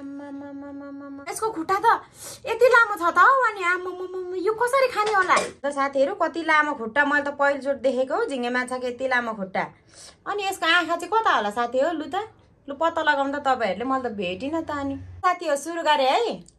यसको खुट्टा त यति लामो छ त हौ अनि म यो कसरी खाने होला त साथीहरू कति लामो खुट्टा मैले त पहिलोचोट देखेको हौ झिङ्गे माछाको यति लामो खुट्टा अनि यसको आँखा चाहिँ कता होला साथी हो लु त लु पत्ता लगाउनु त तपाईँहरूले मैले त भेटिनँ त अनि हो सुरु गरेँ है